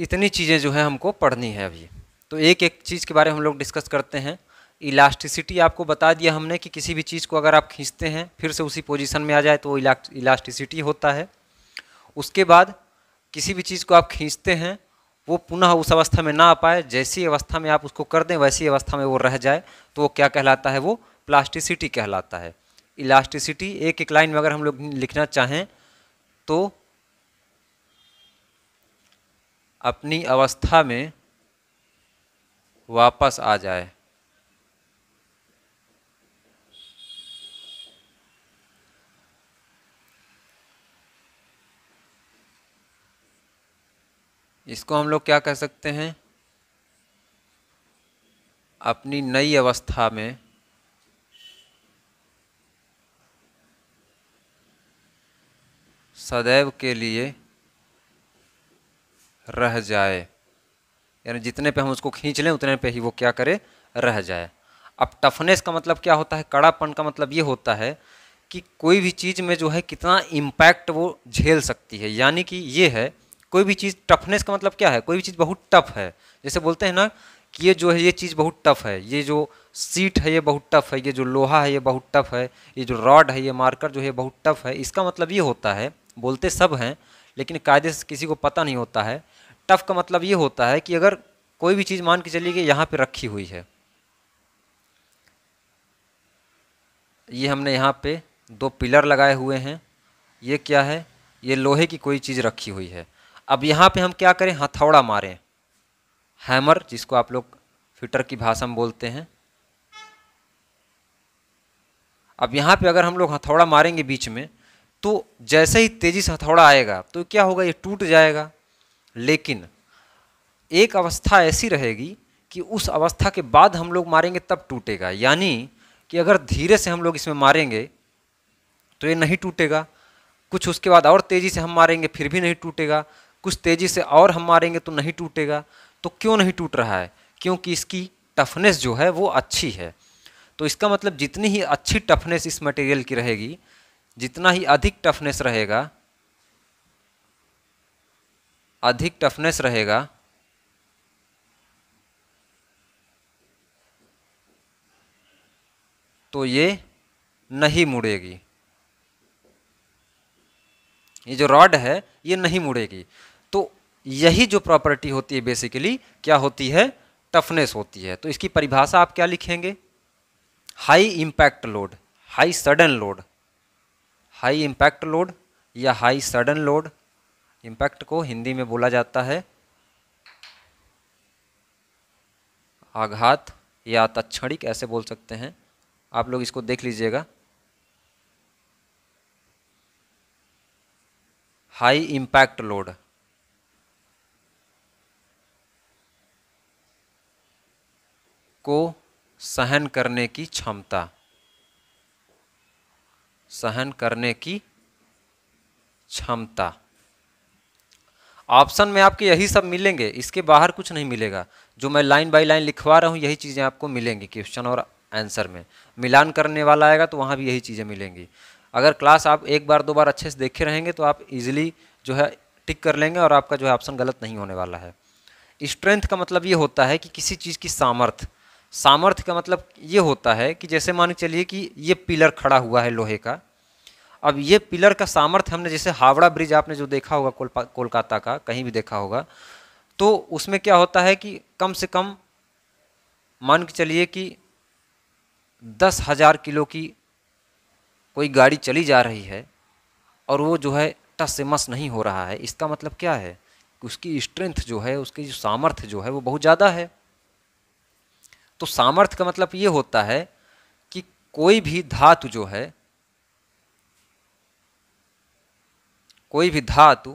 इतनी चीज़ें जो है हमको पढ़नी है अभी तो एक एक चीज़ के बारे में हम लोग डिस्कस करते हैं इलास्टिसिटी आपको बता दिया हमने कि किसी भी चीज़ को अगर आप खींचते हैं फिर से उसी पोजीशन में आ जाए तो वो इलास्टिसिटी होता है उसके बाद किसी भी चीज़ को आप खींचते हैं वो पुनः उस अवस्था में ना आ पाए जैसी अवस्था में आप उसको कर दें वैसी अवस्था में वो रह जाए तो वो क्या कहलाता है वो प्लास्टिसिटी कहलाता है इलास्टिसिटी एक एक लाइन में अगर हम लोग लिखना चाहें तो अपनी अवस्था में वापस आ जाए इसको हम लोग क्या कह सकते हैं अपनी नई अवस्था में सदैव के लिए रह जाए यानी जितने पे हम उसको खींच लें उतने पे ही वो क्या करे रह जाए अब टफनेस का मतलब क्या होता है कड़ापन का मतलब ये होता है कि कोई भी चीज़ में जो है कितना इम्पैक्ट वो झेल सकती है यानी कि ये है कोई भी चीज़ टफनेस का मतलब क्या है कोई भी चीज़ बहुत टफ है जैसे बोलते हैं ना कि ये जो है ये चीज़ बहुत टफ है ये जो सीट है ये बहुत टफ है ये जो लोहा है ये बहुत टफ है ये जो रॉड है ये मार्कर जो है बहुत टफ है इसका मतलब ये होता है बोलते सब हैं लेकिन कायदे से किसी को पता नहीं होता है टफ का मतलब ये होता है कि अगर कोई भी चीज़ मान के चलिए कि यहाँ पे रखी हुई है ये हमने यहाँ पे दो पिलर लगाए हुए हैं ये क्या है ये लोहे की कोई चीज़ रखी हुई है अब यहाँ पे हम क्या करें हथौड़ा मारें हैमर जिसको आप लोग फिटर की भाषा में बोलते हैं अब यहाँ पे अगर हम लोग हथौड़ा मारेंगे बीच में तो जैसे ही तेज़ी से हथौड़ा आएगा तो क्या होगा ये टूट जाएगा लेकिन एक अवस्था ऐसी रहेगी कि उस अवस्था के बाद हम लोग मारेंगे तब टूटेगा यानी कि अगर धीरे से हम लोग इसमें मारेंगे तो ये नहीं टूटेगा कुछ उसके बाद और तेज़ी से हम मारेंगे फिर भी नहीं टूटेगा कुछ तेज़ी से और हम मारेंगे तो नहीं टूटेगा तो क्यों नहीं टूट रहा है क्योंकि इसकी टफनेस जो है वो अच्छी है तो इसका मतलब जितनी ही अच्छी टफनेस इस मटेरियल की रहेगी जितना ही अधिक टफनेस रहेगा अधिक टफनेस रहेगा तो ये नहीं मुड़ेगी ये जो रॉड है ये नहीं मुड़ेगी तो यही जो प्रॉपर्टी होती है बेसिकली क्या होती है टफनेस होती है तो इसकी परिभाषा आप क्या लिखेंगे high impact load high sudden load high impact load या हाई सडन लोड इम्पैक्ट को हिंदी में बोला जाता है आघात या तक्षणिक ऐसे बोल सकते हैं आप लोग इसको देख लीजिएगा हाई इम्पैक्ट लोड को सहन करने की क्षमता सहन करने की क्षमता ऑप्शन में आपके यही सब मिलेंगे इसके बाहर कुछ नहीं मिलेगा जो मैं लाइन बाय लाइन लिखवा रहा हूँ यही चीज़ें आपको मिलेंगी क्वेश्चन और आंसर में मिलान करने वाला आएगा तो वहाँ भी यही चीज़ें मिलेंगी अगर क्लास आप एक बार दो बार अच्छे से देखे रहेंगे तो आप इजिली जो है टिक कर लेंगे और आपका जो है ऑप्शन गलत नहीं होने वाला है स्ट्रेंथ का मतलब ये होता है कि किसी चीज़ की सामर्थ सामर्थ का मतलब ये होता है कि जैसे मान के चलिए कि ये पिलर खड़ा हुआ है लोहे का अब ये पिलर का सामर्थ्य हमने जैसे हावड़ा ब्रिज आपने जो देखा होगा कोल, कोलकाता का कहीं भी देखा होगा तो उसमें क्या होता है कि कम से कम मान के चलिए कि दस हज़ार किलो की कोई गाड़ी चली जा रही है और वो जो है टस से मस नहीं हो रहा है इसका मतलब क्या है कि उसकी स्ट्रेंथ जो है उसकी जो सामर्थ्य जो है वो बहुत ज़्यादा है तो सामर्थ्य का मतलब ये होता है कि कोई भी धातु जो है कोई भी धातु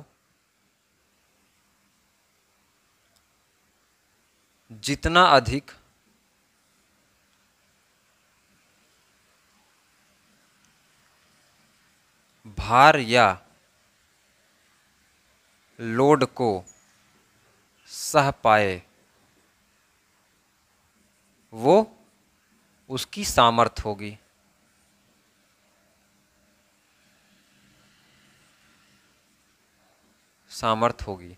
जितना अधिक भार या लोड को सह पाए वो उसकी सामर्थ होगी सामर्थ होगी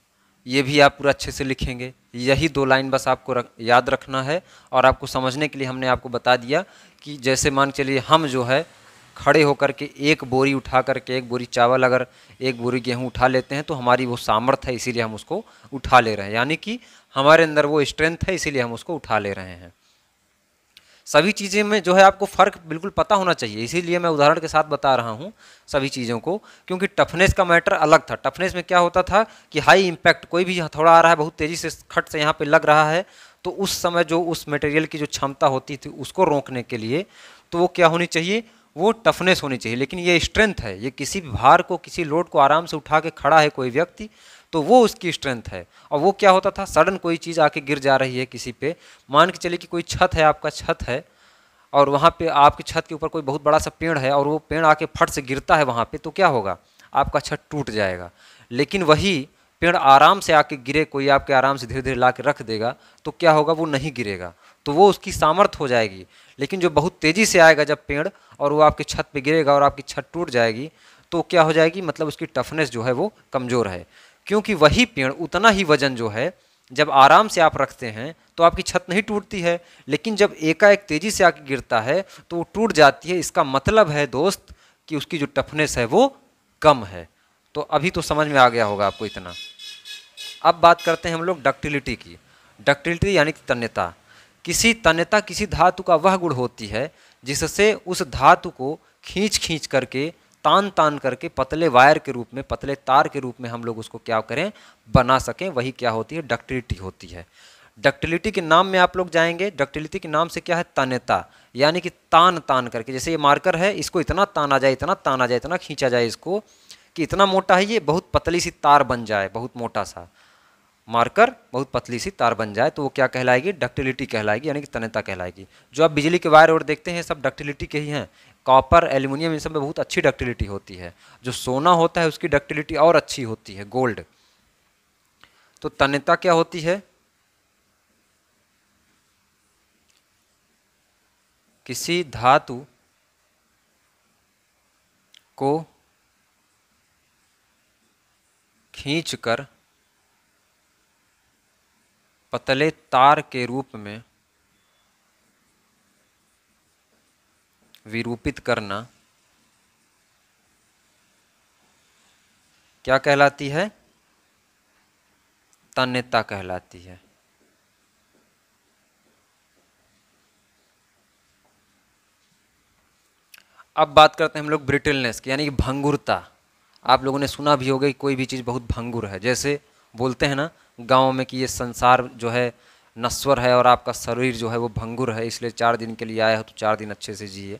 ये भी आप पूरा अच्छे से लिखेंगे यही दो लाइन बस आपको रख, याद रखना है और आपको समझने के लिए हमने आपको बता दिया कि जैसे मान के चलिए हम जो है खड़े होकर के एक बोरी उठा करके एक बोरी चावल अगर एक बोरी गेहूं उठा लेते हैं तो हमारी वो सामर्थ है इसीलिए हम उसको उठा ले रहे हैं यानी कि हमारे अंदर वो स्ट्रेंथ है इसीलिए हम उसको उठा ले रहे हैं सभी चीज़ें में जो है आपको फ़र्क बिल्कुल पता होना चाहिए इसीलिए मैं उदाहरण के साथ बता रहा हूँ सभी चीज़ों को क्योंकि टफनेस का मैटर अलग था टफनेस में क्या होता था कि हाई इम्पैक्ट कोई भी हथौड़ा आ रहा है बहुत तेज़ी से खट से यहाँ पर लग रहा है तो उस समय जो उस मटेरियल की जो क्षमता होती थी उसको रोकने के लिए तो वो क्या होनी चाहिए वो टफनेस होनी चाहिए लेकिन ये स्ट्रेंथ है ये किसी भी भार को किसी लोड को आराम से उठा के खड़ा है कोई व्यक्ति तो वो उसकी स्ट्रेंथ है और वो क्या होता था सडन कोई चीज़ आके गिर जा रही है किसी पे मान के चले कि कोई छत है आपका छत है और वहाँ पे आपकी छत के ऊपर कोई बहुत बड़ा सा पेड़ है और वो पेड़ आके फट से गिरता है वहाँ पे तो क्या होगा आपका छत टूट जाएगा लेकिन वही पेड़ आराम से आके गिरे कोई आपके आराम से धीरे धीरे ला के रख देगा तो क्या होगा वो नहीं गिरेगा तो वो उसकी सामर्थ हो जाएगी लेकिन जो बहुत तेज़ी से आएगा जब पेड़ और वो आपके छत पर गिरेगा और आपकी छत टूट जाएगी तो क्या हो जाएगी मतलब उसकी टफनेस जो है वो कमज़ोर है क्योंकि वही पेड़ उतना ही वजन जो है जब आराम से आप रखते हैं तो आपकी छत नहीं टूटती है लेकिन जब एकाएक तेज़ी से आके गिरता है तो वो टूट जाती है इसका मतलब है दोस्त कि उसकी जो टफनेस है वो कम है तो अभी तो समझ में आ गया होगा आपको इतना अब बात करते हैं हम लोग डक्टिलिटी की डक्टिलिटी यानी तन्यता किसी तन्यता किसी धातु का वह गुण होती है जिससे उस धातु को खींच खींच करके तान तान करके पतले वायर के रूप में पतले तार के रूप में हम लोग उसको क्या करें बना सकें वही क्या होती है डक्टिलिटी होती है डक्टिलिटी के नाम में आप लोग जाएंगे डक्टिलिटी के नाम से क्या है तन्यता यानी कि तान तान करके जैसे ये मार्कर है इसको इतना ताना जाए इतना ताना जाए इतना खींचा जाए इसको कि इतना मोटा है ये बहुत पतली सी तार बन जाए बहुत मोटा सा मार्कर बहुत पतली सी तार बन जाए तो वो क्या कहलाएगी डक्टिलिटी कहलाएगी यानी कि तन्यता कहलाएगी जो आप बिजली के वायर और देखते हैं सब डक्टिलिटी के ही हैं कॉपर एल्यूमिनियम इन सब में बहुत अच्छी डक्टिलिटी होती है जो सोना होता है उसकी डक्टिलिटी और अच्छी होती है गोल्ड तो तन्यता क्या होती है किसी धातु को खींचकर पतले तार के रूप में विरूपित करना क्या कहलाती है तन्यता कहलाती है अब बात करते हैं हम लोग ब्रिटिलनेस की यानी कि भंगुरता आप लोगों ने सुना भी होगा कि कोई भी चीज़ बहुत भंगुर है जैसे बोलते हैं ना गाँव में कि ये संसार जो है नश्वर है और आपका शरीर जो है वो भंगुर है इसलिए चार दिन के लिए आया हो तो चार दिन अच्छे से जिए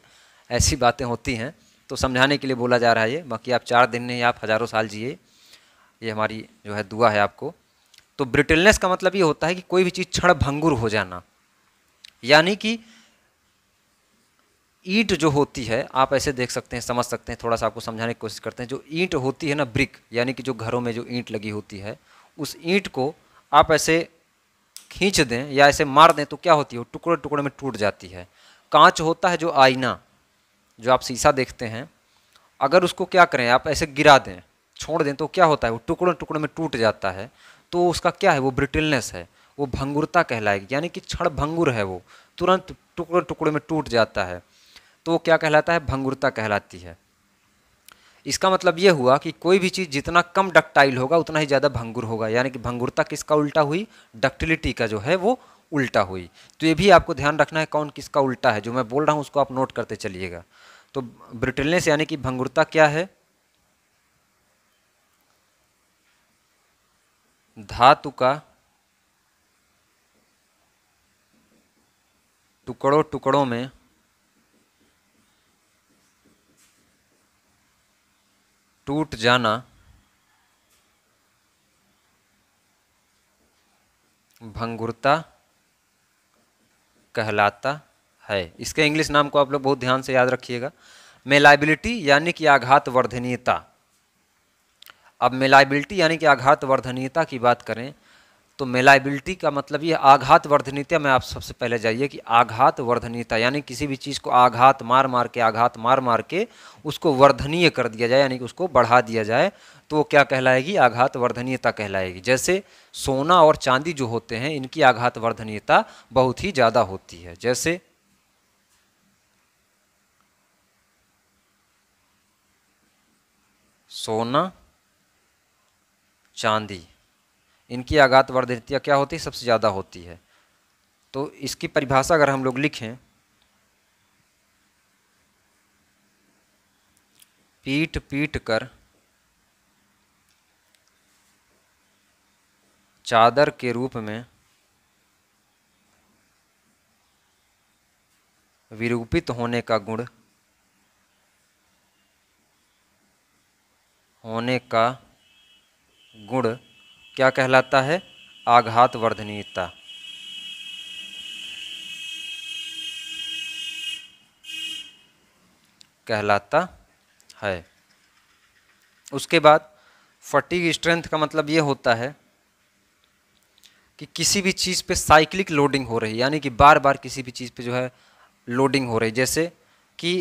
ऐसी बातें होती हैं तो समझाने के लिए बोला जा रहा है ये बाकी आप चार दिन नहीं आप हज़ारों साल जिए ये हमारी जो है दुआ है आपको तो ब्रिटिलनेस का मतलब ये होता है कि कोई भी चीज़ क्षण भंगुर हो जाना यानी कि ईंट जो होती है आप ऐसे देख सकते हैं समझ सकते हैं थोड़ा सा आपको समझाने की कोशिश करते हैं जो ईंट होती है ना ब्रिक यानी कि जो घरों में जो ईंट लगी होती है उस ईंट को आप ऐसे खींच दें या ऐसे मार दें तो क्या होती है वो टुकड़े टुकड़े में टूट जाती है कांच होता है जो आईना जो आप शीशा देखते हैं अगर उसको क्या करें आप ऐसे गिरा दें छोड़ दें तो क्या होता है वो टुकड़े टुकड़े में टूट जाता है तो उसका क्या है वो ब्रिटिलनेस है वो भंगुरता कहलाएगी यानी कि क्षण भंगुर है वो तुरंत टुकड़े टुकड़े में टूट जाता है तो वो क्या कहलाता है भंगुरता कहलाती है इसका मतलब ये हुआ कि कोई भी चीज़ जितना कम डक्टाइल होगा उतना ही ज़्यादा भंगुर होगा यानी कि भंगुरता किसका उल्टा हुई डक्टिलिटी का जो है वो उल्टा हुई तो ये भी आपको ध्यान रखना है कौन किसका उल्टा है जो मैं बोल रहा हूँ उसको आप नोट करते चलिएगा तो ब्रिटिलनेस यानी कि भंगुरता क्या है धातु का टुकड़ों टुकड़ों में टूट जाना भंगुरता कहलाता है इसके इंग्लिश नाम को आप लोग बहुत ध्यान से याद रखिएगा मेलाइबिलिटी यानी कि आघात वर्धनीयता अब मेलाइबिलिटी यानी कि आघात वर्धनीयता की बात करें तो मेलाइबिलिटी का मतलब ये आघात वर्धनीयता में आप सबसे पहले जाइए कि आघात वर्धनीयता यानी किसी भी चीज़ को आघात मार मार के आघात मार मार के उसको वर्धनीय कर दिया जाए यानी कि उसको बढ़ा दिया जाए तो वो क्या कहलाएगी आघात वर्धनीयता कहलाएगी जैसे सोना और चांदी जो होते हैं इनकी आघात वर्धनीयता बहुत ही ज़्यादा होती है जैसे सोना चांदी इनकी आघात वर्धितियाँ क्या होती है सबसे ज़्यादा होती है तो इसकी परिभाषा अगर हम लोग लिखें पीट पीट कर चादर के रूप में विरूपित होने का गुण होने का गुण क्या कहलाता है आघात वर्धनीयता कहलाता है उसके बाद फटीग स्ट्रेंथ का मतलब यह होता है कि किसी भी चीज़ पे साइक्लिक लोडिंग हो रही है यानी कि बार बार किसी भी चीज़ पे जो है लोडिंग हो रही जैसे कि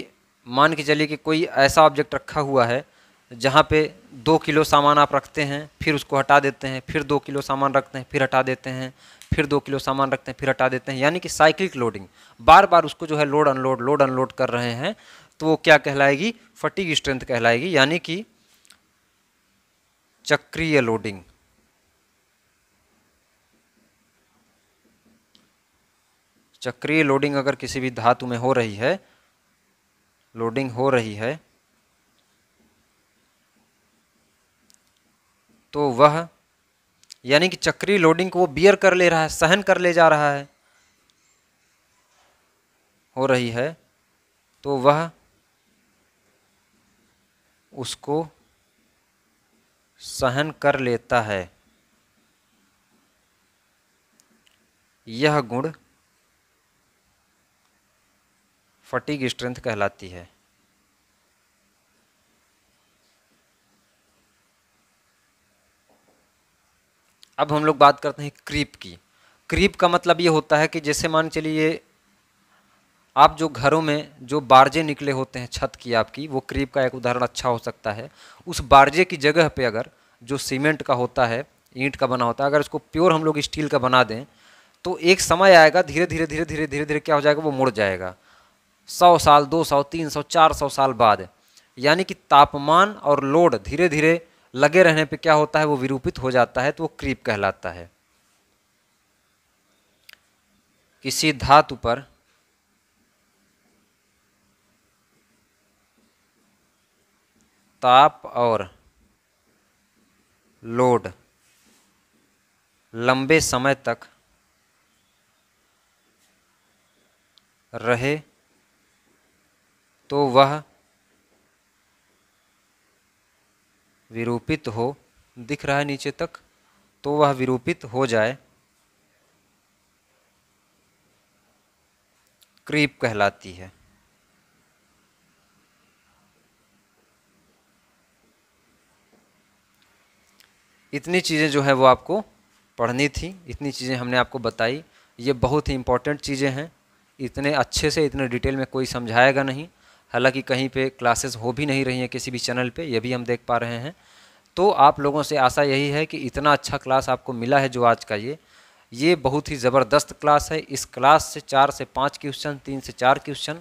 मान के चलिए कि कोई ऐसा ऑब्जेक्ट रखा हुआ है जहाँ पे दो किलो सामान आप रखते हैं फिर उसको हटा देते हैं फिर दो किलो सामान रखते हैं फिर हटा देते हैं फिर दो किलो सामान रखते हैं फिर हटा देते हैं यानी कि साइक्लिक लोडिंग बार बार उसको जो है लोड अनलोड लोड अनलोड कर रहे हैं तो वो क्या कहलाएगी फटिक स्ट्रेंथ कहलाएगी यानी कि चक्रीय लोडिंग चक्रीय लोडिंग अगर किसी भी धातु में हो रही है लोडिंग हो रही है तो वह यानी कि चक्री लोडिंग को वो बियर कर ले रहा है सहन कर ले जा रहा है हो रही है तो वह उसको सहन कर लेता है यह गुण फटीग स्ट्रेंथ कहलाती है अब हम लोग बात करते हैं क्रीप की क्रीप का मतलब ये होता है कि जैसे मान चलिए आप जो घरों में जो बारजे निकले होते हैं छत की आपकी वो क्रीप का एक उदाहरण अच्छा हो सकता है उस बारजे की जगह पे अगर जो सीमेंट का होता है ईंट का बना होता है अगर उसको प्योर हम लोग स्टील का बना दें तो एक समय आएगा धीरे धीरे धीरे धीरे धीरे धीरे क्या हो जाएगा वो मुड़ जाएगा सौ साल दो सौ तीन सौ चार सौ साल बाद यानी कि तापमान और लोड धीरे धीरे लगे रहने पे क्या होता है वो विरूपित हो जाता है तो वो क्रीप कहलाता है किसी धातु पर ताप और लोड लंबे समय तक रहे तो वह विरूपित हो दिख रहा है नीचे तक तो वह विरूपित हो जाए क्रीप कहलाती है इतनी चीज़ें जो है वो आपको पढ़नी थी इतनी चीज़ें हमने आपको बताई ये बहुत ही इंपॉर्टेंट चीज़ें हैं इतने अच्छे से इतने डिटेल में कोई समझाएगा नहीं हालांकि कहीं पे क्लासेस हो भी नहीं रही हैं किसी भी चैनल पे ये भी हम देख पा रहे हैं तो आप लोगों से आशा यही है कि इतना अच्छा क्लास आपको मिला है जो आज का ये ये बहुत ही ज़बरदस्त क्लास है इस क्लास से चार से पाँच क्वेश्चन तीन से चार क्वेश्चन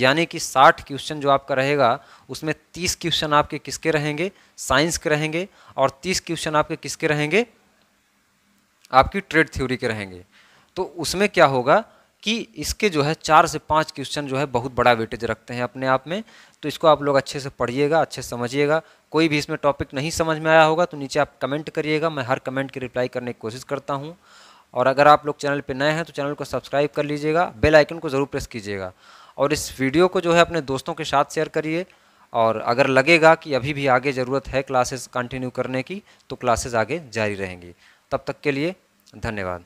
यानी कि साठ क्वेश्चन जो आपका रहेगा उसमें तीस क्वेश्चन आपके किसके रहेंगे साइंस के रहेंगे और तीस क्वेश्चन आपके किसके रहेंगे आपकी ट्रेड थ्योरी के रहेंगे तो उसमें क्या होगा कि इसके जो है चार से पाँच क्वेश्चन जो है बहुत बड़ा वेटेज रखते हैं अपने आप में तो इसको आप लोग अच्छे से पढ़िएगा अच्छे से समझिएगा कोई भी इसमें टॉपिक नहीं समझ में आया होगा तो नीचे आप कमेंट करिएगा मैं हर कमेंट की रिप्लाई करने की कोशिश करता हूँ और अगर आप लोग चैनल पर नए हैं तो चैनल को सब्सक्राइब कर लीजिएगा बेल आइकन को ज़रूर प्रेस कीजिएगा और इस वीडियो को जो है अपने दोस्तों के साथ शेयर करिए और अगर लगेगा कि अभी भी आगे ज़रूरत है क्लासेस कंटिन्यू करने की तो क्लासेस आगे जारी रहेंगी तब तक के लिए धन्यवाद